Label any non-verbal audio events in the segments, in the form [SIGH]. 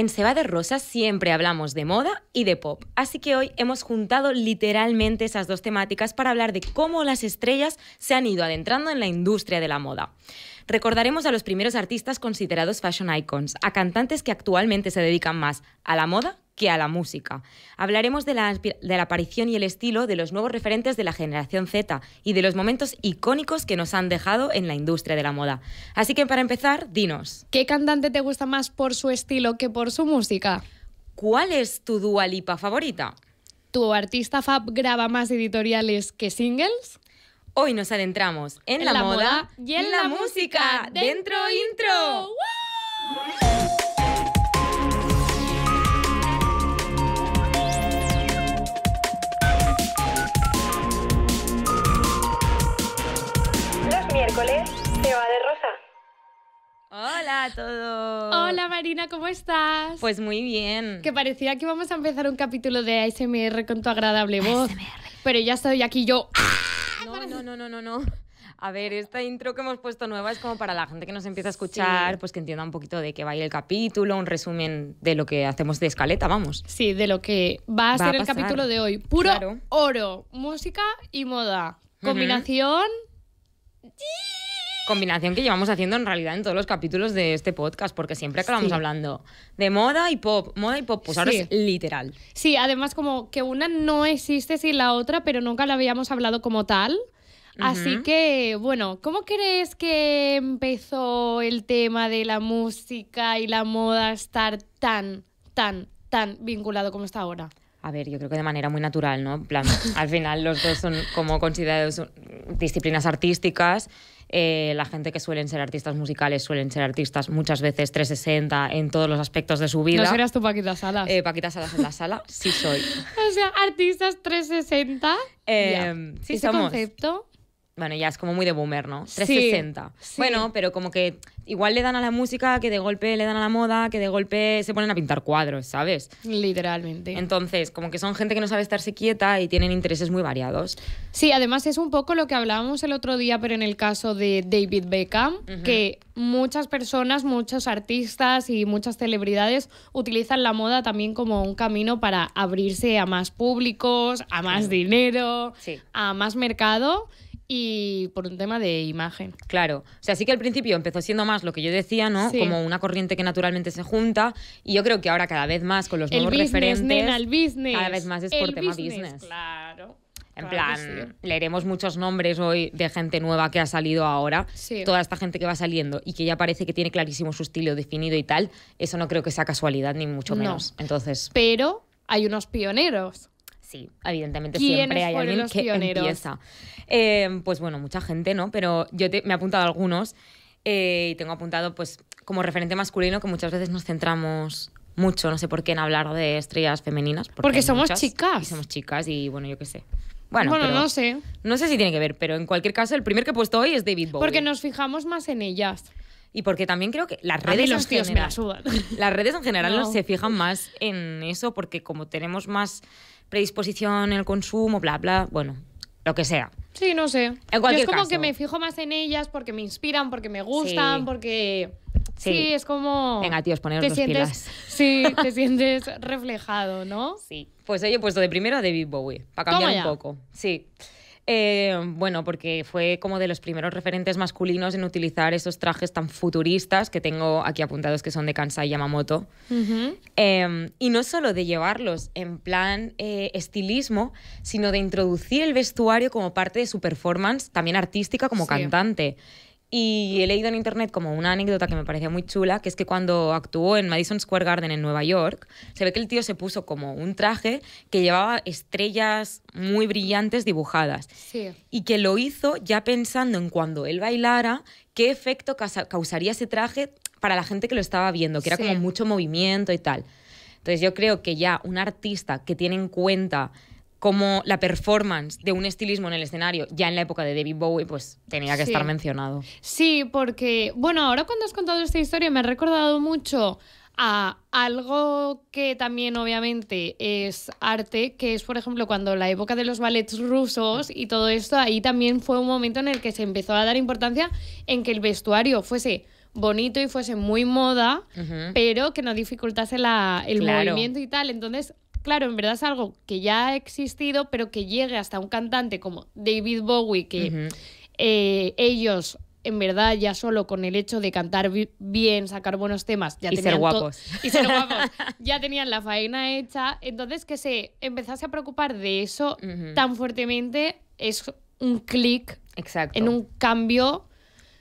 En Seba de Rosas siempre hablamos de moda y de pop, así que hoy hemos juntado literalmente esas dos temáticas para hablar de cómo las estrellas se han ido adentrando en la industria de la moda. Recordaremos a los primeros artistas considerados fashion icons, a cantantes que actualmente se dedican más a la moda que a la música. Hablaremos de la, aparición y el estilo de los nuevos referentes de la generación Z y de los momentos icónicos que nos han dejado en la industria de la moda. Así que para empezar, dinos. ¿Qué cantante te gusta más por su estilo que por su música? ¿Cuál es tu dualipa favorita? ¿Tu artista Fab graba más editoriales que singles? Hoy nos adentramos en, la, moda y en la, música. ¡Dentro intro! Hola a todos. Hola Marina, ¿cómo estás? Pues muy bien. Que parecía que íbamos a empezar un capítulo de ASMR con tu agradable voz. ASMR. Pero ya estoy aquí yo. ¡Ah! No, no, no, no, no, no. A ver, esta intro que hemos puesto nueva es como para la gente que nos empieza a escuchar, pues que entienda un poquito de qué va a ir el capítulo, un resumen de lo que hacemos de escaleta, vamos. Sí, de lo que va a ser el capítulo de hoy. Puro oro, música y moda. Combinación combinación que llevamos haciendo en realidad en todos los capítulos de este podcast, porque siempre acabamos hablando de moda y pop, moda y pop, pues ahora es literal. Sí, además como que una no existe sin la otra, pero nunca la habíamos hablado como tal. Así que, bueno, ¿cómo crees que empezó el tema de la música y la moda a estar tan, tan, tan vinculado como está ahora? A ver, yo creo que de manera muy natural, ¿no? plan, al final los dos son como considerados disciplinas artísticas eh, la gente que suelen ser artistas musicales suelen ser artistas muchas veces 360 en todos los aspectos de su vida. ¿No serás tú Paquita Salas? Eh, Paquita Salas en la sala, sí soy. [LAUGHS] o sea, artistas 360. Eh, sí ¿Ese concepto? Bueno, ya es como muy de boomer, ¿no? 360. Bueno, pero como que igual le dan a la música, que de golpe le dan a la moda, que de golpe se ponen a pintar cuadros, ¿sabes? Literalmente. Entonces, como que son gente que no sabe estarse quieta y tienen intereses muy variados. Sí, además es un poco lo que hablábamos el otro día, pero en el caso de David Beckham, que muchas personas, muchos artistas y muchas celebridades utilizan la moda también como un camino para abrirse a más públicos, a más dinero, a más mercado y por un tema de imagen. Claro, o sea, sí que al principio empezó siendo más lo que yo decía, ¿no? Como una corriente que naturalmente se junta y yo creo que ahora cada vez más con los el nuevos business, referentes, business. cada vez más es por tema business. Claro. En plan, leeremos muchos nombres hoy de gente nueva que ha salido ahora. Toda esta gente que va saliendo y que ya parece que tiene clarísimo su estilo definido y tal. Eso no creo que sea casualidad, ni mucho menos. Entonces. Pero hay unos pioneros sí, evidentemente siempre hay alguien que pioneros? empieza. Em, pues bueno, mucha gente, ¿no? Pero yo me he apuntado a algunos eh, y tengo apuntado, pues, como referente masculino, que muchas veces nos centramos mucho, no sé por qué, en hablar de estrellas femeninas. Porque, somos chicas. somos chicas y bueno, yo qué sé. Bueno, no sé. No sé si tiene que ver, pero en cualquier caso, el primer que he puesto hoy es David Bowie. Porque nos fijamos más en ellas. Y porque también creo que las redes los tíos general, me [LAUGHS] Las redes en general no. se fijan más en eso porque como tenemos más predisposición en el consumo, bla, bla, bueno, lo que sea. Sí, no sé. Yo es como que me fijo más en ellas porque me inspiran, porque me gustan, porque... Sí. es como... Venga, tíos, poneros te sientes, pilas. [LAUGHS] Sí, te [LAUGHS] sientes reflejado, ¿no? Sí. Pues oye, he puesto de primero a David Bowie, para cambiar un poco. Sí. Eh, bueno, porque fue como de los primeros referentes masculinos en utilizar esos trajes tan futuristas que tengo aquí apuntados que son de Kansai Yamamoto. Em, y no solo de llevarlos en plan eh, estilismo, sino de introducir el vestuario como parte de su performance, también artística como cantante. Y he leído en internet como una anécdota que me parecía muy chula, que es que cuando actuó en Madison Square Garden en Nueva York, se ve que el tío se puso como un traje que llevaba estrellas muy brillantes dibujadas. Y que lo hizo ya pensando en cuando él bailara, qué efecto causaría ese traje para la gente que lo estaba viendo, que era como mucho movimiento y tal. Entonces yo creo que ya un artista que tiene en cuenta como la performance de un estilismo en el escenario, ya en la época de David Bowie, pues tenía que estar mencionado. Sí, porque, bueno, ahora cuando has contado esta historia me ha recordado mucho a algo que también obviamente es arte, que es por ejemplo cuando la época de los ballets rusos y todo esto, ahí también fue un momento en el que se empezó a dar importancia en que el vestuario fuese bonito y fuese muy moda, pero que no dificultase el movimiento y tal. Entonces, claro, en verdad es algo que ya ha existido, pero que llegue hasta un cantante como David Bowie, que eh, ellos en verdad ya solo con el hecho de cantar bien, sacar buenos temas, ya y tenían ser guapos. Y ser [LAUGHS] guapos. ya tenían la faena hecha. Entonces que se empezase a preocupar de eso tan fuertemente es un clic en un cambio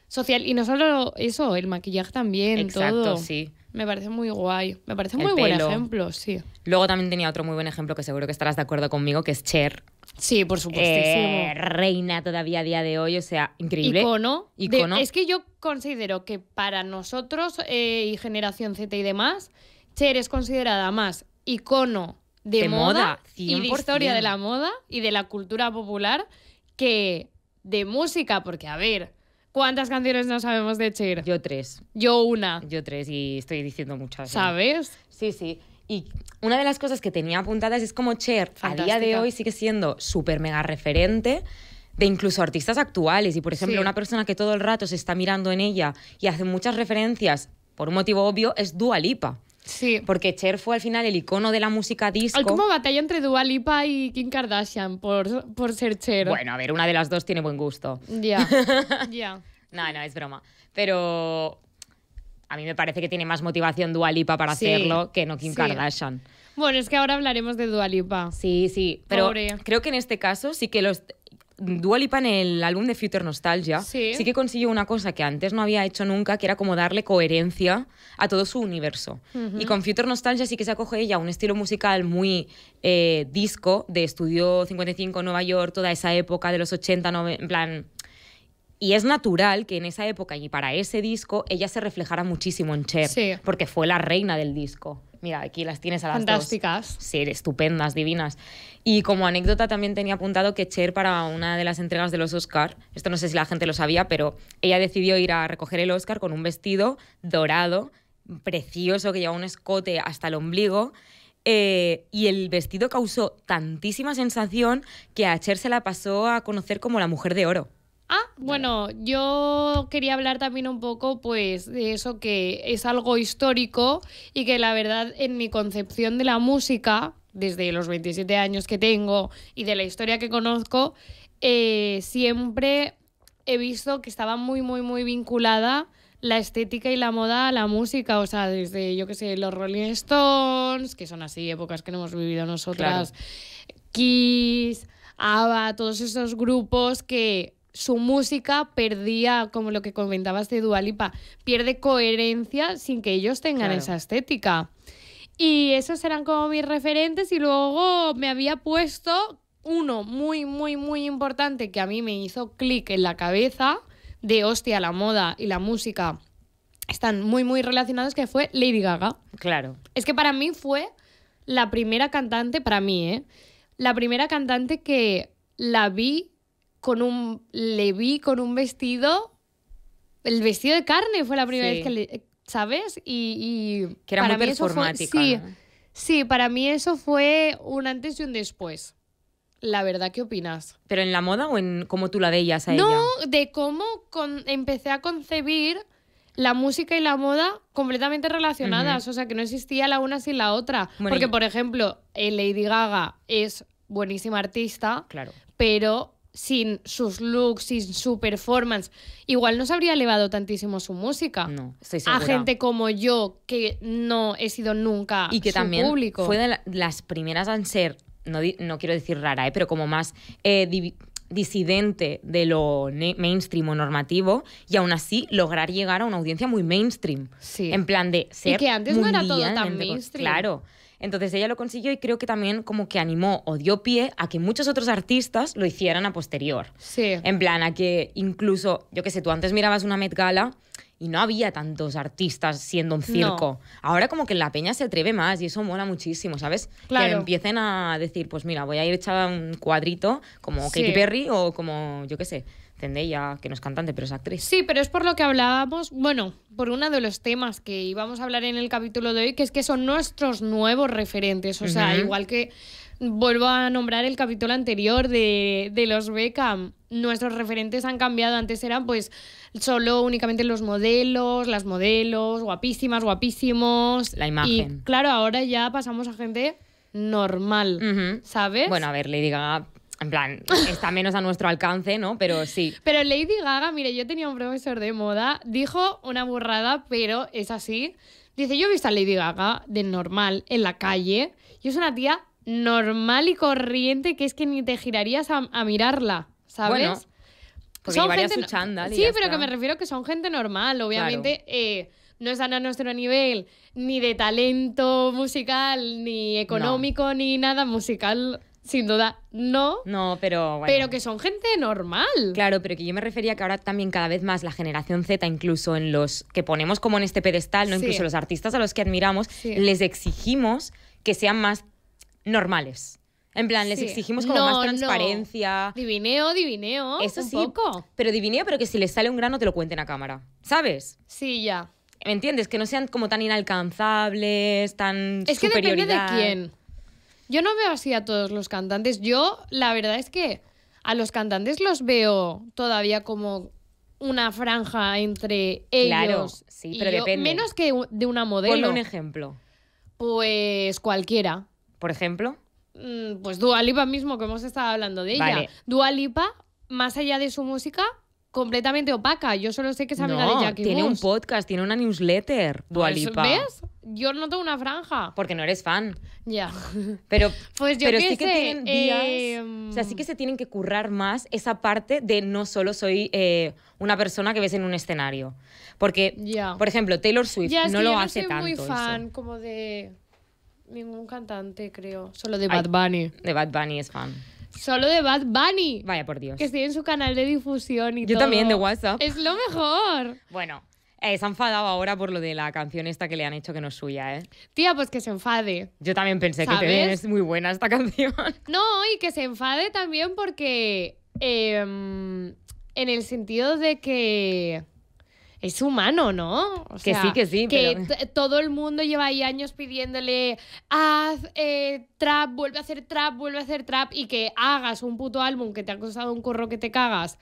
social. Y no solo eso, el maquillaje también. Exacto, sí. Me parece muy guay. Me parece muy buen ejemplo, sí. Luego también tenía otro muy buen ejemplo que seguro que estarás de acuerdo conmigo, que es Cher. Sí, por supuesto eh, reina todavía a día de hoy, o sea, increíble. Icono. es que yo considero que para nosotros eh, y Generación Z y demás, Cher es considerada más icono de, moda, moda y de historia de la moda y de la cultura popular que de música, porque a ver ¿Cuántas canciones no sabemos de Cher? Yo tres. Yo una. Yo tres y estoy diciendo muchas. ¿eh? ¿Sabes? Sí, sí. Y una de las cosas que tenía apuntadas es como Cher a día de hoy sigue siendo súper mega referente de incluso artistas actuales. Y por ejemplo, una persona que todo el rato se está mirando en ella y hace muchas referencias, por un motivo obvio, es Dua Lipa. Sí. Porque Cher fue al final el icono de la música disco. Hay como batalla entre Dua Lipa y Kim Kardashian por, por ser Cher. Bueno, a ver, una de las dos tiene buen gusto. Ya. [LAUGHS] Ya. no, no, es broma. Pero a mí me parece que tiene más motivación Dua Lipa para hacerlo que no Kim Kardashian. Bueno, es que ahora hablaremos de Dualipa. Sí, sí, pero creo que en este caso sí que los Dual Lipa en el álbum de Future Nostalgia sí. que consiguió una cosa que antes no había hecho nunca, que era como darle coherencia a todo su universo. Y con Future Nostalgia sí que se acoge ella a un estilo musical muy eh, disco de estudio 55 Nueva York, toda esa época de los 80, en plan... Y es natural que en esa época y para ese disco ella se reflejara muchísimo en Cher, porque fue la reina del disco. Mira, aquí las tienes a las Fantásticas. Sí, estupendas, divinas. Y como anécdota también tenía apuntado que Cher para una de las entregas de los Oscar, esto no sé si la gente lo sabía, pero ella decidió ir a recoger el Oscar con un vestido dorado, precioso, que lleva un escote hasta el ombligo. Eh, y el vestido causó tantísima sensación que a Cher se la pasó a conocer como la mujer de oro. Ah, bueno, yo quería hablar también un poco, pues, de eso que es algo histórico y que la verdad en mi concepción de la música, desde los 27 años que tengo y de la historia que conozco, eh, siempre he visto que estaba muy, muy, muy vinculada la estética y la moda a la música, o sea, desde, yo qué sé, los Rolling Stones, que son así épocas que no hemos vivido nosotras, Kiss, ABBA, todos esos grupos que su música perdía, como lo que comentabas de Dualipa, pierde coherencia sin que ellos tengan esa estética. Y esos eran como mis referentes y luego me había puesto uno muy, muy, muy importante que a mí me hizo clic en la cabeza de hostia, la moda y la música están muy, muy relacionados, que fue Lady Gaga. Claro. Es que para mí fue la primera cantante, para mí, ¿eh? La primera cantante que la vi con un. Le vi con un vestido. El vestido de carne fue la primera vez que le. ¿Sabes? Y. y que era para muy mí sí, sí, para mí eso fue un antes y un después. La verdad, ¿qué opinas? ¿Pero en la moda o en cómo tú la veías a ella? No, de cómo empecé a concebir la música y la moda completamente relacionadas. O sea, que no existía la una sin la otra. Porque, por ejemplo, eh, Lady Gaga es buenísima artista, claro. pero sin sus looks, sin su performance, igual no se habría elevado tantísimo su música. No, estoy segura. A gente como yo, que no he sido nunca y que también Fue de las primeras en ser, no, quiero decir rara, ¿eh? pero como más eh, disidente de lo mainstream o normativo y aún así lograr llegar a una audiencia muy mainstream. Sí. En plan de ser. Y que antes no era todo tan mainstream. Claro. Entonces ella lo consiguió y creo que también como que animó o dio pie a que muchos otros artistas lo hicieran a posterior. Sí. En plan, a que incluso, yo qué sé, tú antes mirabas una Met Gala y no había tantos artistas siendo un circo. Ahora como que la peña se atreve más y eso mola muchísimo, ¿sabes? Claro. Que empiecen a decir, pues mira, voy a ir echada un cuadrito como que Katy Perry o como, yo qué sé, ella que no es cantante, pero es actriz. Sí, pero es por lo que hablábamos, bueno, por uno de los temas que íbamos a hablar en el capítulo de hoy, que es que son nuestros nuevos referentes. O sea, igual que vuelvo a nombrar el capítulo anterior de, los Beckham. Nuestros referentes han cambiado. Antes eran pues solo únicamente los modelos, las modelos, guapísimas, guapísimos. La imagen. Y claro, ahora ya pasamos a gente normal, ¿sabes? Bueno, a ver, le diga en plan, está menos a nuestro alcance, ¿no? Pero sí. Pero Lady Gaga, mire, yo tenía un profesor de moda, dijo una burrada, pero es así. Dice, yo he visto a Lady Gaga de normal en la calle y es una tía normal y corriente que es que ni te girarías a, mirarla, ¿sabes? Bueno, porque son gente, Sí, pero que me refiero que son gente normal, obviamente. Eh, no están a nuestro nivel ni de talento musical, ni económico, ni nada musical sin duda no. No, pero Pero que son gente normal. Claro, pero que yo me refería que ahora también cada vez más la generación Z, incluso en los que ponemos como en este pedestal, ¿no? Incluso los artistas a los que admiramos, les exigimos que sean más normales. En plan, les exigimos como más transparencia. Divineo, divineo. Eso sí. Pero divineo, pero que si les sale un grano te lo cuenten a cámara. ¿Sabes? Sí, ya. ¿Me entiendes? Que no sean como tan inalcanzables, tan. Es que depende de quién. Yo no veo así a todos los cantantes. Yo, la verdad es que a los cantantes los veo todavía como una franja entre ellos. Claro, sí, pero menos que de una modelo. Ponle un ejemplo. Pues cualquiera. ¿Por ejemplo? Mm, pues Dualipa mismo, que hemos estado hablando de ella. Vale. Dualipa, más allá de su música, completamente opaca. Yo solo sé que es amiga de Jackie Tiene un podcast, tiene una newsletter, Dualipa. Pues, ¿Ves? yo no tengo una franja. Porque no eres fan. Ya. [LAUGHS] Pero, pues yo sí que tienen días. o sea, sí que em, se tienen que currar más esa parte de no solo soy eh, una persona que ves en un escenario. Porque, por ejemplo, Taylor Swift no lo yo hace no soy muy fan como de ningún cantante, creo. Solo de Bad Bunny. de Bad Bunny es fan. Solo de Bad Bunny. Vaya por Dios. Que estoy en su canal de difusión y todo. Yo también, de WhatsApp. Es lo mejor. Bueno, eh, se ha enfadado ahora por lo de la canción esta que le han hecho que no es suya, ¿eh? Tía, pues que se enfade. Yo también pensé que te, es muy buena esta canción. [LAUGHS] No, y que se enfade también porque... Em, en el sentido de que es humano, ¿no? que sí, que sí. Que todo el mundo lleva ahí años pidiéndole, haz eh, trap, vuelve a hacer trap, vuelve a hacer trap, y que hagas un puto álbum que te ha costado un curro que te cagas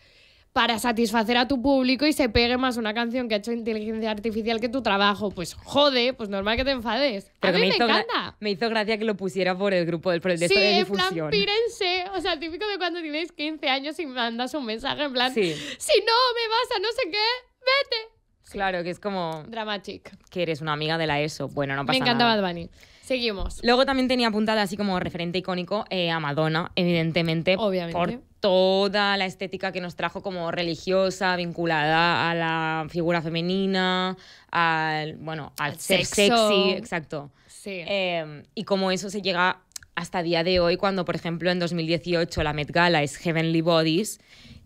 para satisfacer a tu público y se pegue más una canción que ha hecho inteligencia artificial que tu trabajo. Pues jode, pues normal que te enfades. a mí me, encanta. Me hizo gracia que lo pusiera por el grupo del proyecto de difusión. Sí, en plan, pírense. O sea, típico de cuando tienes 15 años y mandas un mensaje en plan, si no me vas a no sé qué, vete. Claro, que es como... Dramatic. Que eres una amiga de la ESO. Bueno, no pasa nada. Me encanta Dani. Seguimos. Luego también tenía apuntada así como referente icónico eh, a Madonna, evidentemente. Obviamente. Por toda la estética que nos trajo como religiosa, vinculada a la figura femenina, al, bueno, al, ser sexy, exacto. Em, y como eso se llega hasta día de hoy, cuando por ejemplo en 2018 la Met Gala es Heavenly Bodies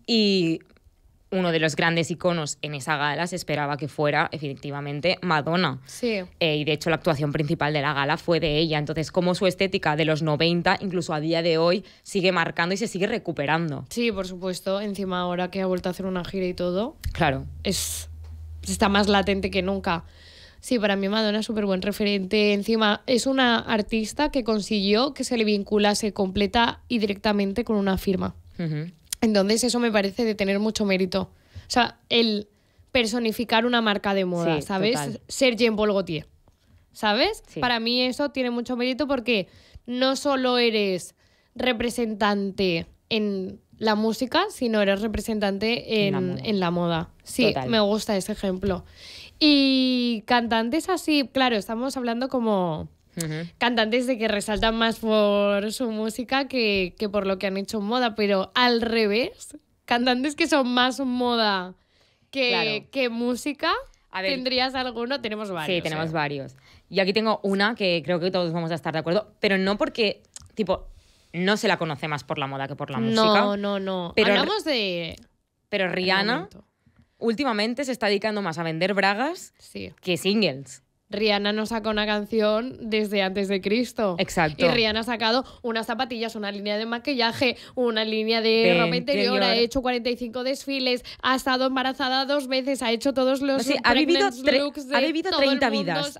y uno de los grandes iconos en esa gala se esperaba que fuera efectivamente Madonna. Sí. Eh, y de hecho la actuación principal de la gala fue de ella. Entonces, como su estética de los 90, incluso a día de hoy, sigue marcando y se sigue recuperando. Sí, por supuesto. Encima ahora que ha vuelto a hacer una gira y todo. Claro. Es, está más latente que nunca. Sí, para mí Madonna es súper buen referente. Encima, es una artista que consiguió que se le vinculase completa y directamente con una firma. Entonces eso me parece de tener mucho mérito. O sea, el personificar una marca de moda, ¿sabes? Ser Jean Paul ¿sabes? Para mí eso tiene mucho mérito porque no solo eres representante en la música, sino eres representante en, la, moda. Sí, me gusta ese ejemplo. Y cantantes así, claro, estamos hablando como Cantantes de que resaltan más por su música que, por lo que han hecho moda, pero al revés, cantantes que son más moda que, música. ¿Tendrías alguno? Tenemos varios. Sí, tenemos eh. varios. Y aquí tengo una que creo que todos vamos a estar de acuerdo, pero no porque, tipo, no se la conoce más por la moda que por la música. No, no, no. Pero Hablamos de. Pero Rihanna últimamente se está dedicando más a vender bragas que singles. Rihanna nos sacó una canción desde antes de Cristo. Exacto. Y Rihanna ha sacado unas zapatillas, una línea de maquillaje, una línea de, ropa interior, ha hecho 45 desfiles, ha estado embarazada dos veces, ha hecho todos los pues ha vivido ha vivido 30 vidas.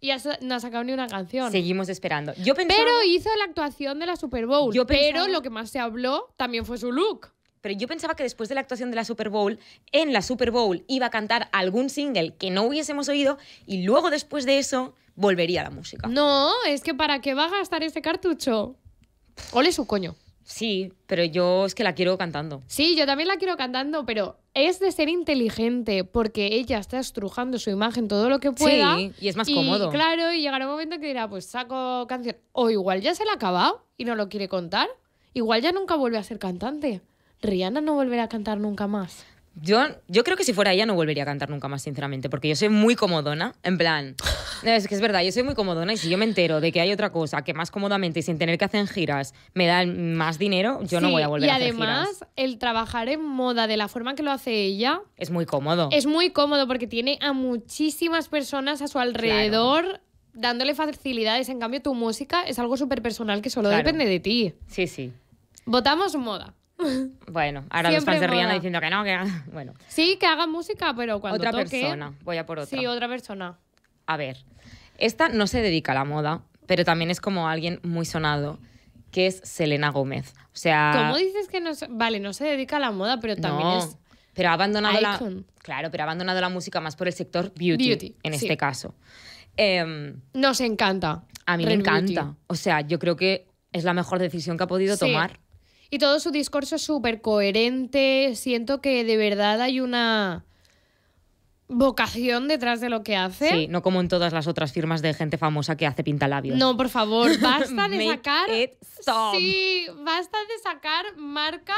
y no ha sacado ni una canción. Seguimos esperando. Yo pensaba... pero hizo la actuación de la Super Bowl. Yo Pero lo que más se habló también fue su look pero yo pensaba que después de la actuación de la Super Bowl, en la Super Bowl iba a cantar algún single que no hubiésemos oído y luego después de eso volvería a la música. No, es que ¿para qué va a gastar ese cartucho? Ole su coño. Sí, pero yo es que la quiero cantando. Sí, yo también la quiero cantando, pero es de ser inteligente porque ella está estrujando su imagen todo lo que pueda. Sí, y es más y, cómodo. Claro, y llegará un momento que dirá, pues saco canción. O igual ya se la ha acabado y no lo quiere contar. Igual ya nunca vuelve a ser cantante. Rihanna no volverá a cantar nunca más. Yo, yo creo que si fuera ella no volvería a cantar nunca más, sinceramente, porque yo soy muy comodona, en plan... Es que es verdad, yo soy muy comodona y si yo me entero de que hay otra cosa que más cómodamente y sin tener que hacer giras me dan más dinero, yo no voy a volver a hacer además, Y además, el trabajar en moda de la forma que lo hace ella... Es muy cómodo. Es muy cómodo porque tiene a muchísimas personas a su alrededor... Dándole facilidades, en cambio tu música es algo súper personal que solo depende de ti. Sí, sí. Votamos moda. [LAUGHS] Bueno, ahora los fans se diciendo que no, que [LAUGHS] bueno. Sí, que haga música, pero cuando otra persona, voy a por otra. Sí, otra persona. A ver, esta no se dedica a la moda, pero también es como alguien muy sonado, que es Selena Gómez. O sea, ¿Cómo dices que no Vale, no se dedica a la moda, pero también es... pero ha abandonado la, claro, pero ha abandonado la música más por el sector beauty, en este caso. Em, Nos encanta. a mí me encanta. O sea, yo creo que es la mejor decisión que ha podido tomar. Y todo su discurso es súper coherente. Siento que de verdad hay una vocación detrás de lo que hace. Sí, no como en todas las otras firmas de gente famosa que hace pintalabios. No, por favor, basta [LAUGHS] de sacar. Sí, basta de sacar marcas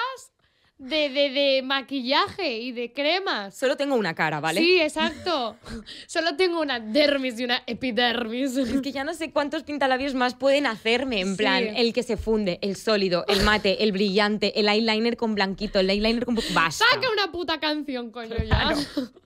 de, de, de maquillaje y de cremas. Solo tengo una cara, ¿vale? Sí, exacto. [LAUGHS] Solo tengo una dermis y una epidermis. Es que ya no sé cuántos pintalabios más pueden hacerme. En plan, el que se funde, el sólido, el mate, el brillante, el eyeliner con blanquito, el eyeliner con. ¡Basta! ¡Saca una puta canción, coño, ya! [LAUGHS]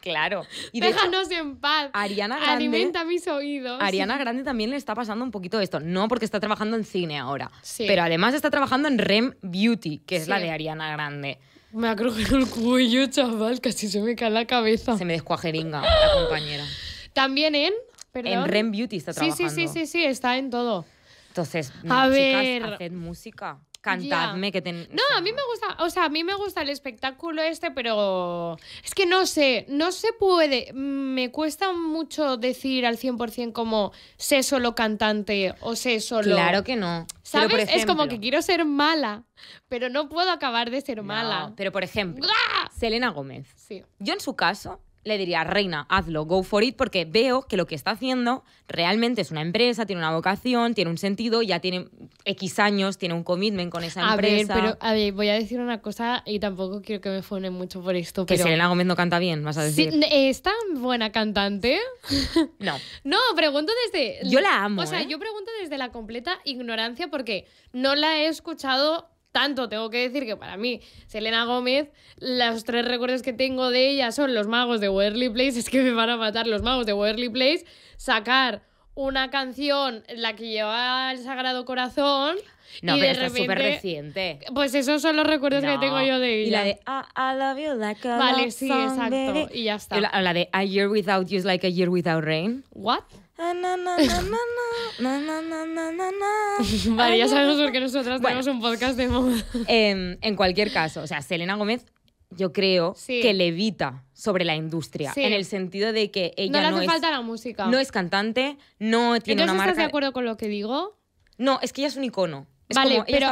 Claro. Déjanos en paz. Ariana Alimenta mis oídos. Ariana Grande también le está pasando un poquito esto. No porque está trabajando en cine ahora. Pero además está trabajando en Rem Beauty, que es la de Ariana Grande. Me ha crujido el cuello, chaval. Casi se me cae la cabeza. Se me descuajeringa la compañera. También en. En Rem Beauty está trabajando. Sí, sí, sí, sí, está en todo. Entonces, a chicas, haced música cantadme que No, a mí me gusta, o sea, a mí me gusta el espectáculo este, pero es que no sé, no se puede, me cuesta mucho decir al 100% como sé solo cantante o sé solo... Claro que no. ¿Sabes? es como que quiero ser mala, pero no puedo acabar de ser mala. Pero por ejemplo, Selena Gómez. Sí. Yo en su caso le diría, reina, hazlo, go for it, porque veo que lo que está haciendo realmente es una empresa, tiene una vocación, tiene un sentido, ya tiene X años, tiene un commitment con esa empresa. pero a ver, voy a decir una cosa y tampoco quiero que me fone mucho por esto. Que pero... Selena Gómez no canta bien, vas a decir. ¿Es tan buena cantante? [LAUGHS] no. [LAUGHS] no, pregunto desde. Yo la amo. O sea, ¿eh? yo pregunto desde la completa ignorancia porque no la he escuchado tanto tengo que decir que para mí, Selena Gómez, los tres recuerdos que tengo de ella son los magos de werley Place, [LAUGHS] es que me van a matar los magos de worldly Place, sacar una canción la que lleva el Sagrado Corazón. No, y pero de súper reciente. Pues esos son los recuerdos que tengo yo de ella. la de ah, I, love you a Vale, sí, exacto. Y ya está. La, la de A Year Without You is like a year without rain. What? Vale, ya sabemos por qué nosotras tenemos un podcast de moda. [LAUGHS] Em, en cualquier caso, o sea, Selena Gómez yo creo que levita sobre la industria en el sentido de que ella no es, falta la música no es cantante no tiene Entonces, una marca estás de acuerdo con lo que digo no es que ella es un icono vale, pero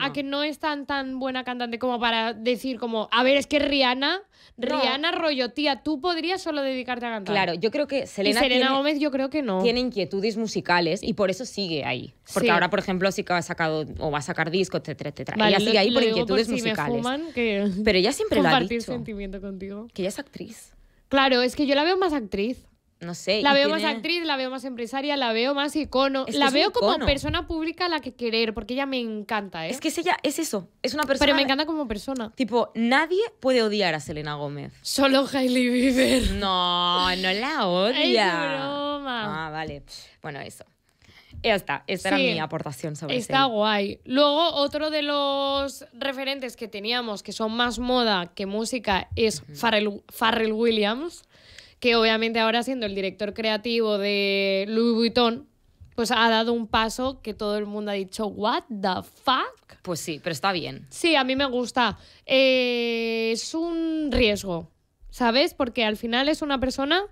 a, que no es tan tan buena cantante como para decir como, a ver, es que Rihanna, Rihanna rollo, tía, tú podrías solo dedicarte a cantar. Claro, yo creo que Selena, Gómez yo creo que no. Tiene inquietudes musicales y por eso sigue ahí. Porque ahora, por ejemplo, sí que ha sacado o va a sacar disco, etcétera, etcétera. ella sigue ahí por inquietudes musicales. pero ella siempre lo ha dicho. sentimiento contigo. Que ella es actriz. Claro, es que yo la veo más actriz no sé. La veo más actriz, la veo más empresaria, la veo más icono. la veo como persona pública la que querer, porque ella me encanta, ¿eh? Es que ella, es eso. Es una persona. Pero me encanta como persona. Tipo, nadie puede odiar a Selena Gómez. Solo Hailey Bieber. No, no la [LAUGHS] odia. Ah, vale. Bueno, eso. Ya está, esta era mi aportación sobre Está guay. Luego, otro de los referentes que teníamos que son más moda que música es Farrell Williams que obviamente ahora siendo el director creativo de Louis Vuitton, pues ha dado un paso que todo el mundo ha dicho, ¿What the fuck? Pues sí, pero está bien. Sí, a mí me gusta. Eh, es un riesgo, ¿sabes? Porque al final es una persona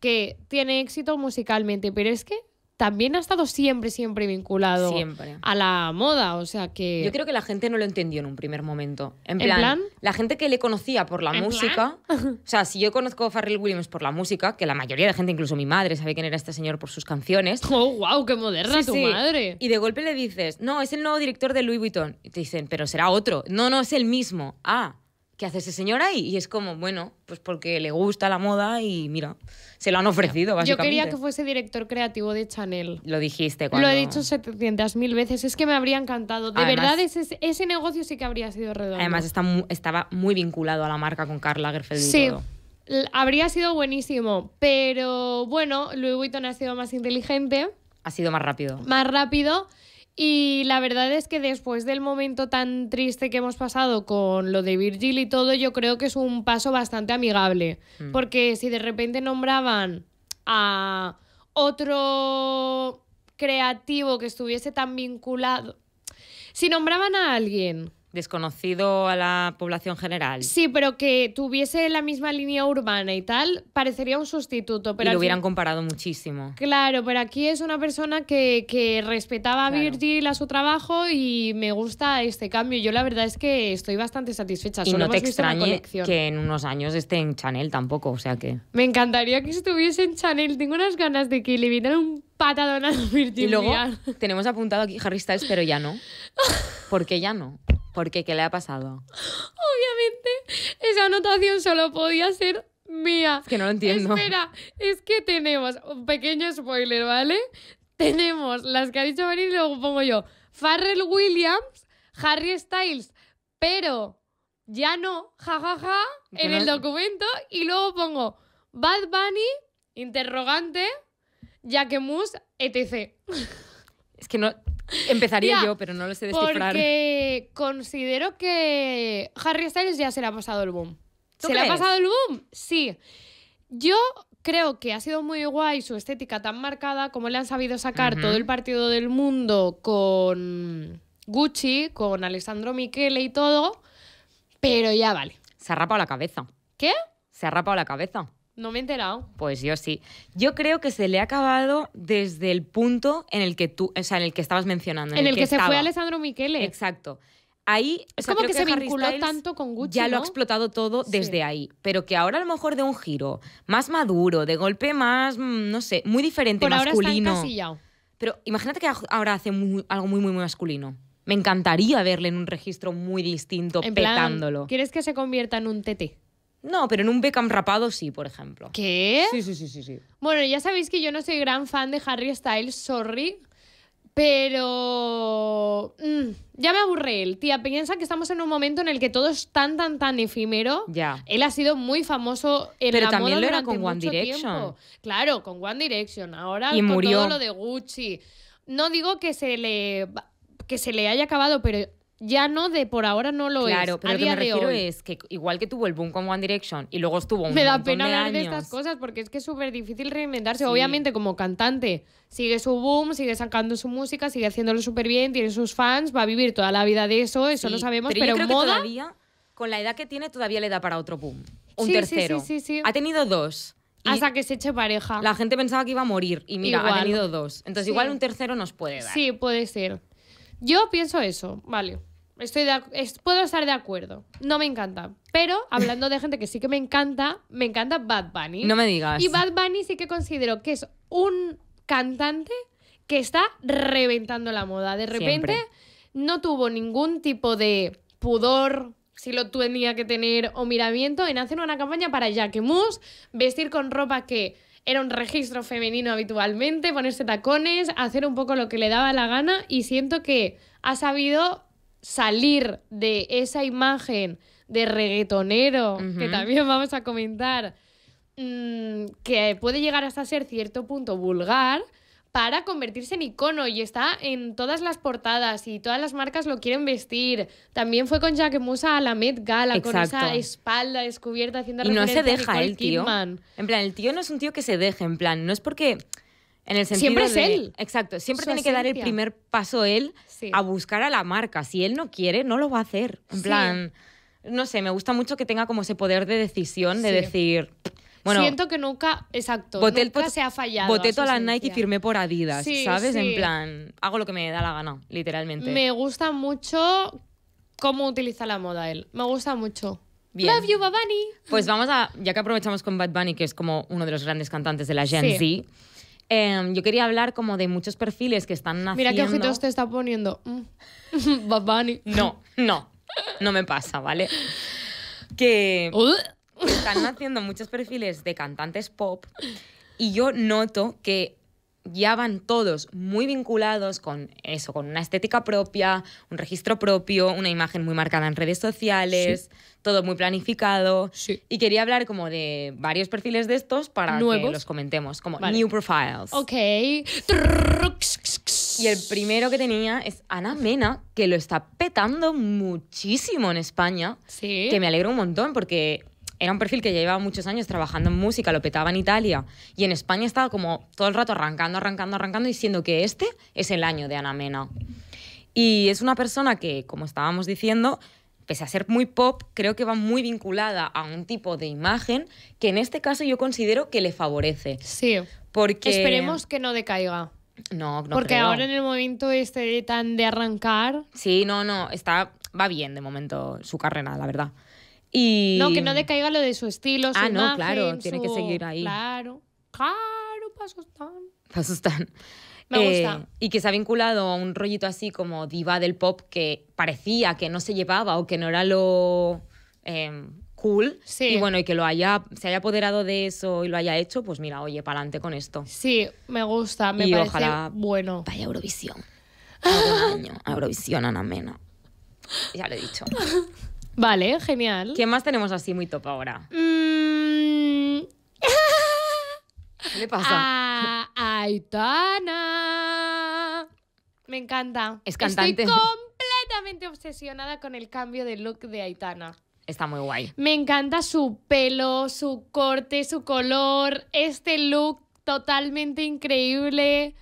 que tiene éxito musicalmente, pero es que también ha estado siempre, siempre vinculado a la moda. O sea que. Yo creo que la gente no lo entendió en un primer momento. En plan, la gente que le conocía por la música. [LAUGHS] O sea, si yo conozco a Farrell Williams por la música, que la mayoría de gente, incluso mi madre, sabe quién era este señor por sus canciones. [LAUGHS] ¡Oh, wow! ¡Qué moderna tu madre! Y de golpe le dices, no, es el nuevo director de Louis Vuitton. Y te dicen, pero será otro. No, no, es el mismo. Ah, ¿qué hace ese señor ahí? Y es como, bueno, pues porque le gusta la moda y mira se lo han ofrecido, básicamente. Yo quería que fuese director creativo de Chanel. Lo dijiste cuando... Lo he dicho 700.000 veces, es que me habría encantado. De verdad, ese, ese, negocio sí que habría sido redondo. Además, estaba muy vinculado a la marca con Carla Lagerfeld y sí. Habría sido buenísimo, pero bueno, Louis Vuitton ha sido más inteligente. Ha sido más rápido. Más rápido. Y la verdad es que después del momento tan triste que hemos pasado con lo de Virgil y todo, yo creo que es un paso bastante amigable. Mm. Porque si de repente nombraban a otro creativo que estuviese tan vinculado, si nombraban a alguien desconocido a la población general. Sí, pero que tuviese la misma línea urbana y tal, parecería un sustituto. Pero y lo hubieran comparado muchísimo. Claro, pero aquí es una persona que, que respetaba a Virgil, a su trabajo y me gusta este cambio. Yo la verdad es que estoy bastante satisfecha. Y no te extrañe que en unos años esté en Chanel tampoco, o sea que... Me encantaría que estuviese en Chanel. Tengo unas ganas de que le un patadón a Virgil. Y luego tenemos apuntado aquí Harry Styles, pero ya no. [LAUGHS] ¿Por qué ya no? ¿Por qué? ¿Qué le ha pasado? Obviamente, esa anotación solo podía ser mía. Es que no lo entiendo. Espera, es que tenemos un pequeño spoiler, ¿vale? Tenemos las que ha dicho Marín y luego pongo yo. Farrell Williams, Harry Styles, pero ya no, jajaja, ja, ja, en el documento. Y luego pongo Bad Bunny, interrogante, Moose, etc. Es que no, Empezaría yo, pero no lo sé descifrar. Porque considero que Harry Styles ya se le ha pasado el boom. ¿Se le ha pasado el boom? Sí. Yo creo que ha sido muy guay su estética tan marcada, como le han sabido sacar todo el partido del mundo con Gucci, con Alessandro Michele y todo, pero ya vale. Se ha rapado la cabeza. ¿Qué? Se ha rapado la cabeza. No me he enterado. Pues yo sí. Yo creo que se le ha acabado desde el punto en el que tú, o sea, en el que estabas mencionando. En, el, que, se fue Alessandro Michele. Exacto. Ahí es como que, se vinculó tanto con Gucci. Ya lo ha explotado todo desde ahí. Pero que ahora a lo mejor de un giro más maduro, de golpe más, mm, no sé, muy diferente, Por masculino. pero imagínate que ahora hace algo muy, muy, muy masculino. Me encantaría verle en un registro muy distinto, petándolo. ¿Quieres que se convierta en un tete? No, pero en un Beckham rapado sí, por ejemplo. ¿Qué? Sí, sí, sí, sí, sí. Bueno, ya sabéis que yo no soy gran fan de Harry Styles, sorry. Pero. Mm, ya me aburré él. Tía, piensa que estamos en un momento en el que todo es tan, tan, tan efímero. Ya. Él ha sido muy famoso en Pero también lo era con One Direction. Claro, con One Direction. Ahora y murió. todo lo de Gucci. No digo que se le. que se le haya acabado, pero ya no de por ahora no lo es. Claro, pero lo que me refiero es que igual que tuvo el boom con One Direction y luego estuvo un Me da pena hablar de estas cosas porque es que es súper difícil reinventarse. Obviamente, como cantante, sigue su boom, sigue sacando su música, sigue haciéndolo súper bien, tiene sus fans, va a vivir toda la vida de eso, eso lo sabemos, pero, Que todavía, con la edad que tiene, todavía le da para otro boom. Un sí, tercero. Ha tenido dos. hasta que se eche pareja. La gente pensaba que iba a morir y mira, ha tenido dos. Entonces, igual un tercero nos puede dar. Sí, puede ser. Yo pienso eso, vale. Estoy puedo estar de acuerdo. No me encanta. Pero hablando de gente que sí que me encanta, me encanta Bad Bunny. No me digas. Y Bad Bunny sí que considero que es un cantante que está reventando la moda. De repente no tuvo ningún tipo de pudor, si lo tenía que tener, o miramiento en hacer una campaña para Jacquemus, vestir con ropa que era un registro femenino habitualmente, ponerse tacones, hacer un poco lo que le daba la gana y siento que ha sabido salir de esa imagen de reggaetonero, que también vamos a comentar, mm, que puede llegar hasta ser cierto punto vulgar, para convertirse en icono y está en todas las portadas y todas las marcas lo quieren vestir. También fue con Jack Musa a la Met Gala con esa espalda descubierta haciendo Y no se deja el tío. En plan, el tío no es un tío que se deje, en plan, no es porque en el sentido siempre es él. Exacto, siempre tiene que dar el primer paso él a buscar a la marca. Si él no quiere, no lo va a hacer. En plan, no sé, me gusta mucho que tenga como ese poder de decisión, de decir... Bueno, Siento que nunca, exacto, boté nunca se ha fallado. Boté toda la Nike y firmé por Adidas, ¿sabes? En plan, hago lo que me da la gana, literalmente. Me gusta mucho cómo utiliza la moda él. Me gusta mucho. Love you, Bad Bunny. Pues vamos a, ya que aprovechamos con Bad Bunny, que es como uno de los grandes cantantes de la Gen Z, Em, yo quería hablar como de muchos perfiles que están haciendo... Mira qué ojitos te está poniendo. Mm. [LAUGHS] No, no, no me pasa, ¿vale? Que están haciendo muchos perfiles de cantantes pop y yo noto que ya van todos muy vinculados con eso, con una estética propia, un registro propio, una imagen muy marcada en redes sociales, todo muy planificado. Y quería hablar como de varios perfiles de estos para que los comentemos, como new profiles. Ok. Y el primero que tenía es Ana Mena, que lo está petando muchísimo en España. Sí. Que me alegro un montón porque era un perfil que ya llevaba muchos años trabajando en música, lo petaba en Italia y en España estaba como todo el rato arrancando, arrancando, arrancando, diciendo que este es el año de Ana Mena. Y es una persona que, como estábamos diciendo, pese a ser muy pop, creo que va muy vinculada a un tipo de imagen que en este caso yo considero que le favorece. Sí. Porque... Esperemos que no decaiga. No, no Porque ahora en el momento este tan de arrancar... Sí, no, no, está, va bien de momento su carrera, la verdad. No, que no decaiga lo de su estilo. Ah, su ah, no, claro, tiene que seguir ahí. Claro, claro, pasos tan. Pasos tan. Me gusta. Eh, y que se ha vinculado a un rollito así como diva del pop que parecía que no se llevaba o que no era lo em, cool. Sí. Y bueno, y que lo haya, se haya apoderado de eso y lo haya hecho, pues mira, oye, para adelante con esto. Sí, me gusta, me y parece ojalá bueno. Vaya Eurovisión. Algún año, Eurovisión, A Mena. Ya lo he dicho. [LAUGHS] Vale, genial. ¿Quién más tenemos así muy top ahora? Mm. [LAUGHS] ¿Qué le pasa? Aitana. Me encanta. Es cantante. Estoy completamente obsesionada con el cambio de look de Aitana. Está muy guay. Me encanta su pelo, su corte, su color, este look totalmente increíble.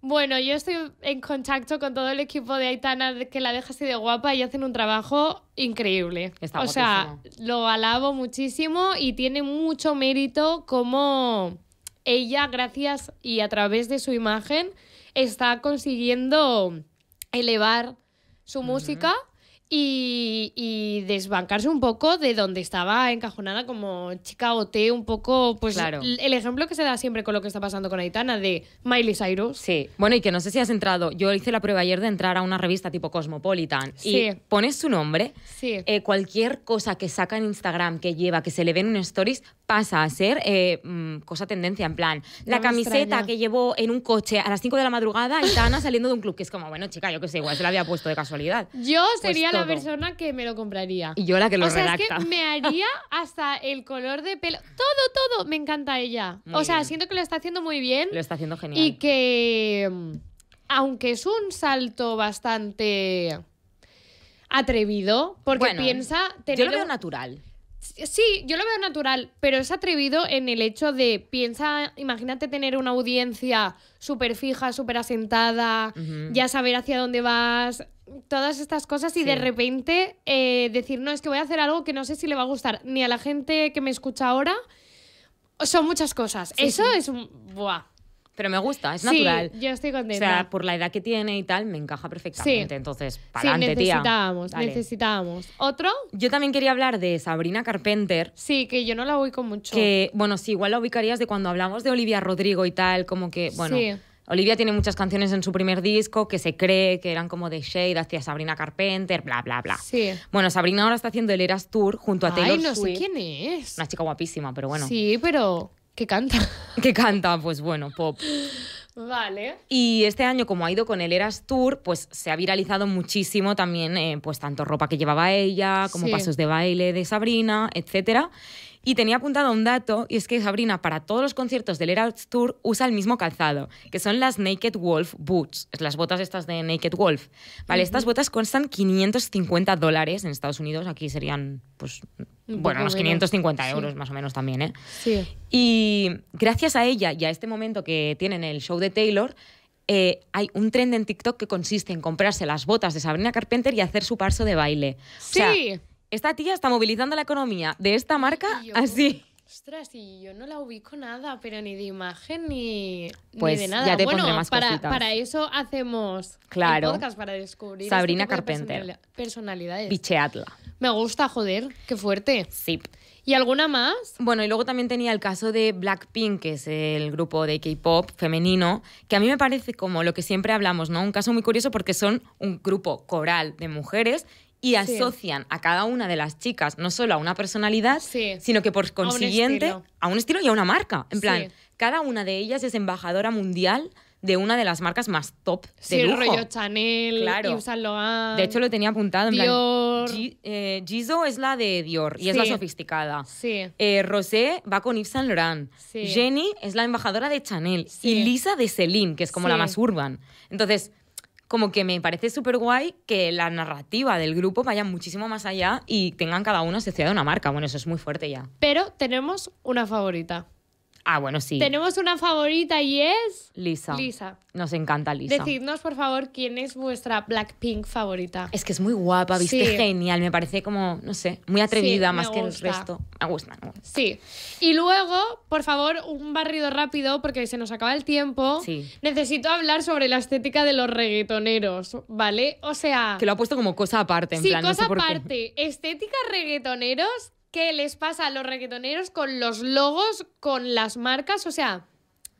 Bueno, yo estoy en contacto con todo el equipo de Aitana que la deja así de guapa y hacen un trabajo increíble. o sea, lo alabo muchísimo y tiene mucho mérito como ella, gracias y a través de su imagen, está consiguiendo elevar su música y, desbancarse un poco de donde estaba encajonada como chica OT, un poco, pues el ejemplo que se da siempre con lo que está pasando con Aitana de Miley Cyrus. Sí, bueno, y que no sé si has entrado, yo hice la prueba ayer de entrar a una revista tipo Cosmopolitan y pones su nombre, eh, cualquier cosa que saca en Instagram, que lleva, que se le ve en un stories, pasa a ser eh, mm, cosa tendencia, en plan, la camiseta que llevó en un coche a las 5 de la madrugada, Aitana saliendo de un club, que es como, bueno, chica, yo qué sé, igual se la había puesto de casualidad. Yo sería pues la persona que me lo compraría. Y yo la que lo o sea, que me haría [LAUGHS] hasta el color de pelo. Todo, todo. Me encanta ella. o sea, siento que lo está haciendo muy bien. Lo está haciendo genial. Y que. Mm, aunque es un salto bastante atrevido, porque piensa. Tener yo lo veo natural. Sí, yo lo veo natural, pero es atrevido en el hecho de, piensa, imagínate tener una audiencia súper fija, súper asentada, ya saber hacia dónde vas, todas estas cosas y de repente eh, decir, no, es que voy a hacer algo que no sé si le va a gustar ni a la gente que me escucha ahora. Son muchas cosas. Eso es un... Buah. Pero me gusta, es natural. Yo estoy contenta. O sea, por la edad que tiene y tal, me encaja perfectamente. Entonces, para adelante, necesitábamos, necesitábamos. ¿Otro? Yo también quería hablar de Sabrina Carpenter. Sí, que yo no la ubico mucho. Que, bueno, sí, igual la ubicarías de cuando hablamos de Olivia Rodrigo y tal, como que, bueno Olivia tiene muchas canciones en su primer disco que se cree que eran como de Shade hacia Sabrina Carpenter, bla, bla, bla. Sí. Bueno, Sabrina ahora está haciendo el Eras Tour junto a Taylor Ay, no sé quién es. Una chica guapísima, pero bueno. Sí, pero ¿qué canta. [LAUGHS] que canta, pues bueno, pop. Vale. Y este año, como ha ido con el Eras Tour, pues se ha viralizado muchísimo también, eh, pues tanto ropa que llevaba ella, como pasos de baile de Sabrina, etcétera. Y tenía apuntado un dato, y es que Sabrina, para todos los conciertos del Eras Tour, usa el mismo calzado, que son las Naked Wolf Boots, las botas estas de Naked Wolf. Vale, estas botas constan 550 dólares en Estados Unidos, aquí serían, pues, bueno, unos 550 euros más o menos también, ¿eh? Sí. Y gracias a ella y a este momento que tienen el show de Taylor, eh, hay un trend en TikTok que consiste en comprarse las botas de Sabrina Carpenter y hacer su paso de baile. Sí esta tía está movilizando la economía de esta marca así. Ostras, y yo no la ubico nada, pero ni de imagen ni, ni pues de nada. Ya te bueno, pondré más para, cositas. para eso hacemos claro. el para descubrir este Sabrina Carpenter. personalidades. Picheatla. Me gusta, joder, qué fuerte. Sí. ¿Y alguna más? Bueno, y luego también tenía el caso de Blackpink, que es el grupo de K-pop femenino, que a mí me parece como lo que siempre hablamos, ¿no? Un caso muy curioso porque son un grupo coral de mujeres y asocian a cada una de las chicas no solo a una personalidad, sino que por consiguiente a un, estilo y a una marca. En plan, cada una de ellas es embajadora mundial de una de las marcas más top de lujo. El rollo Chanel, claro. Yves Saint Laurent, De hecho lo tenía apuntado en Dior. plan eh, es la de Dior y es la sofisticada. Eh, Rosé va con Yves Saint Laurent. Jenny es la embajadora de Chanel y Lisa de Celine, que es como la más urban. Entonces, como que me parece súper guay que la narrativa del grupo vaya muchísimo más allá y tengan cada uno asociado a una marca. Bueno, eso es muy fuerte ya. Pero tenemos una favorita. Ah, bueno, sí. Tenemos una favorita y es. Lisa. Lisa. Nos encanta Lisa. Decidnos, por favor, quién es vuestra Blackpink favorita. Es que es muy guapa, viste, genial. Me parece como, no sé, muy atrevida más que el resto. Me gusta, Sí. Y luego, por favor, un barrido rápido porque se nos acaba el tiempo. Sí. Necesito hablar sobre la estética de los reggaetoneros, ¿vale? O sea. Que lo ha puesto como cosa aparte, en sí, plan, cosa aparte. Estética reggaetoneros ¿Qué les pasa a los reggaetoneros con los logos, con las marcas, o sea,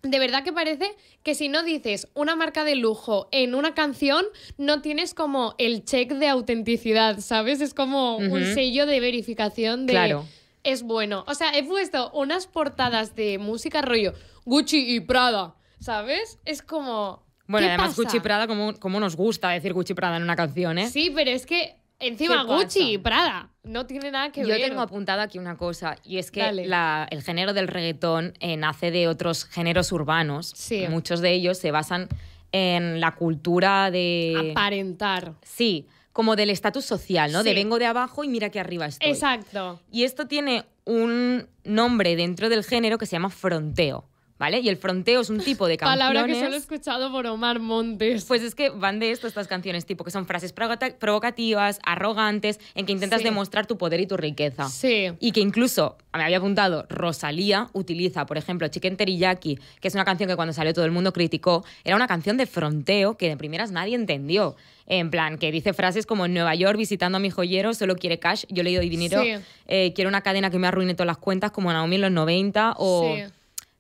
de verdad que parece que si no dices una marca de lujo en una canción, no tienes como el check de autenticidad, ¿sabes? Es como un sello de verificación de... Claro. Es bueno. O sea, he puesto unas portadas de música rollo Gucci y Prada, ¿sabes? Es como... Bueno, además Gucci y Prada, como, como nos gusta decir Gucci Prada en una canción, ¿eh? Sí, pero es que Encima Gucci y Prada. No tiene nada que ver. Yo tengo apuntado aquí una cosa, y es que el género del reggaetón eh, nace de otros géneros urbanos. Muchos de ellos se basan en la cultura de. Aparentar. Sí, como del estatus social, ¿no? De vengo de abajo y mira que arriba estoy. Exacto. Y esto tiene un nombre dentro del género que se llama fronteo. ¿vale? Y el fronteo es un tipo de canciones... Palabra que solo he escuchado por Omar Montes. Pues es que van de esto estas canciones, tipo que son frases provocativas, arrogantes, en que intentas demostrar tu poder y tu riqueza. Sí. Y que incluso, me había apuntado, Rosalía utiliza, por ejemplo, Chicken Teriyaki, que es una canción que cuando salió todo el mundo criticó, era una canción de fronteo que de primeras nadie entendió. En plan, que dice frases como en Nueva York visitando a mi joyero, solo quiere cash, yo le doy dinero, eh, quiero una cadena que me arruine todas las cuentas, como Naomi en los 90, o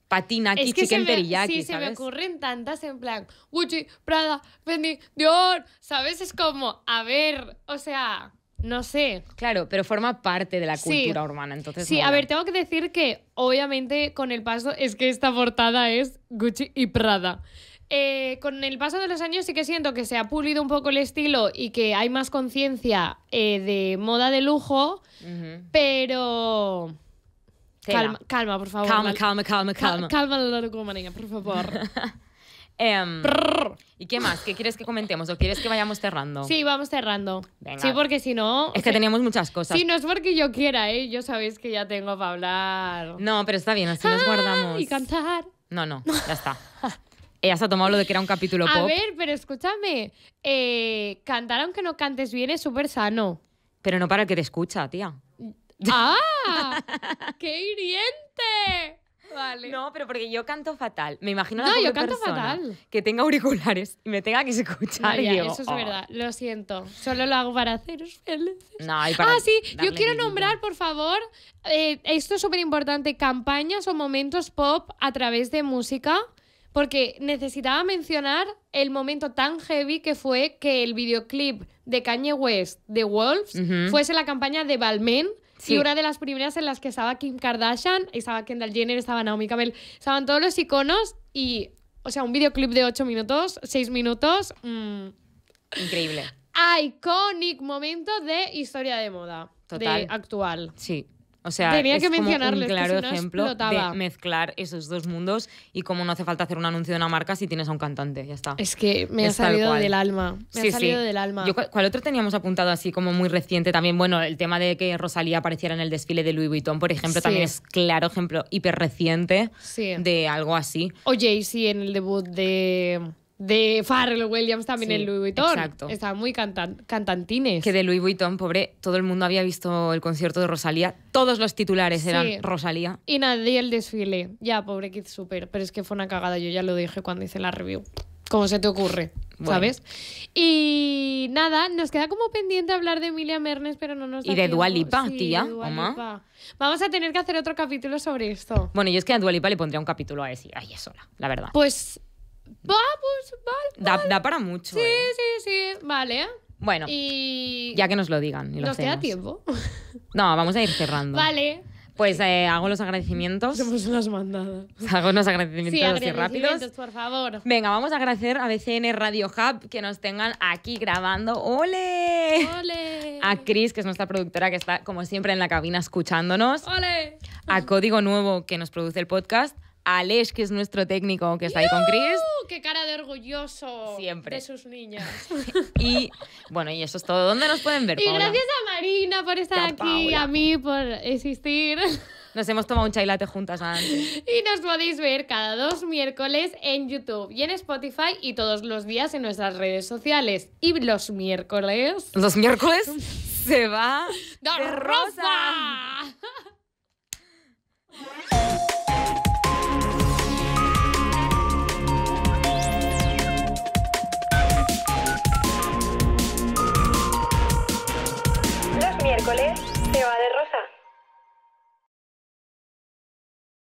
patina aquí, Sí, se me ocurren tantas en plan Gucci, Prada, Fendi, Dior, ¿sabes? Es como, a ver, o sea... No sé. Claro, pero forma parte de la cultura urbana, entonces. Sí, a ver, tengo que decir que obviamente con el paso es que esta portada es Gucci y Prada. Eh, con el paso de los años sí que siento que se ha pulido un poco el estilo y que hay más conciencia eh, de moda de lujo, pero Calma, calma, por favor. Calma, calma, calma, calma. Calma la narcomanía, por favor. [LAUGHS] Em, ¿Y qué más? ¿Qué quieres que comentemos o quieres que vayamos cerrando? Sí, vamos cerrando. Sí, porque si no... Es que teníamos muchas cosas. Sí, no es porque yo quiera, ¿eh? Yo sabéis que ya tengo para hablar. No, pero está bien, así nos ah, guardamos. Y cantar. No, no, ya está. Ella [LAUGHS] se eh, ha tomado lo de que era un capítulo A ver, pero escúchame. Eh, cantar aunque no cantes bien es súper sano. Pero no para el que te escucha, tía. ¡Ah! [LAUGHS] ¡Qué hiriente! Vale. No, pero porque yo canto fatal. Me imagino no, yo canto fatal. que tenga auriculares y me tenga que escuchar. eso es oh". verdad, lo siento. Solo lo hago para haceros felices. No, para ah, sí, yo quiero nombrar, por favor, eh, esto es súper importante, campañas o momentos pop a través de música. Porque necesitaba mencionar el momento tan heavy que fue que el videoclip de Kanye West, de Wolves, fuese la campaña de Balmain Sí. una de las primeras en las que estaba Kim Kardashian, estaba Kendall Jenner, estaba Naomi Campbell, estaban todos los iconos y, o sea, un videoclip de 8 minutos, 6 minutos. Mm, Increíble. Iconic momento de historia de moda. Total. actual. Sí. O sea, Tenía que mencionarles un claro ejemplo de mezclar esos dos mundos y cómo no hace falta hacer un anuncio de una marca si tienes a un cantante, ya está. Es que me ha salido del alma, me ha salido del alma. Yo, ¿Cuál otro teníamos apuntado así como muy reciente también? Bueno, el tema de que Rosalía apareciera en el desfile de Louis Vuitton, por ejemplo, también es claro ejemplo hiper reciente de algo así. O jay sí, en el debut de de Farrell Williams también en Louis Vuitton. Exacto. Estaban muy cantantines. Que de Louis Vuitton, pobre, todo el mundo había visto el concierto de Rosalía. Todos los titulares eran Rosalía. Y nadie el desfile. Ya, pobre Kid Super. Pero es que fue una cagada. Yo ya lo dije cuando hice la review. ¿Cómo se te ocurre, ¿sabes? Y nada, nos queda como pendiente hablar de Emilia Mernes, pero no nos Y de Dualipa, sí, tía, de Vamos a tener que hacer otro capítulo sobre esto. Bueno, yo es que a Dualipa le pondría un capítulo a es sola, la verdad. Pues Va, pues, vale, Da, para mucho. Sí, ¿eh? sí, sí. Vale. Bueno, Y ya que nos lo digan. nos queda tiempo. No, vamos a ir cerrando. Vale. Pues eh, hago los agradecimientos. [LAUGHS] Hago los agradecimientos rápidos. por favor. Venga, vamos a agradecer a BCN Radio Hub que nos tengan aquí grabando. ¡Ole! ¡Ole! A Cris, que es nuestra productora que está como siempre en la cabina escuchándonos. ¡Ole! A Código Nuevo, que nos produce el podcast. Alex, que es nuestro técnico que está ahí con Chris. ¡Qué cara de orgulloso! Siempre. De sus niños. [LAUGHS] y bueno, y eso es todo. ¿Dónde nos pueden ver? Y gracias a Marina por estar aquí, a mí por existir. Nos hemos tomado un chai juntas antes. Y nos podéis ver cada dos miércoles en YouTube y en Spotify y todos los días en nuestras redes sociales. Y los miércoles. Los miércoles se va. [LAUGHS] ¡De rosa. [LAUGHS] se va de rojo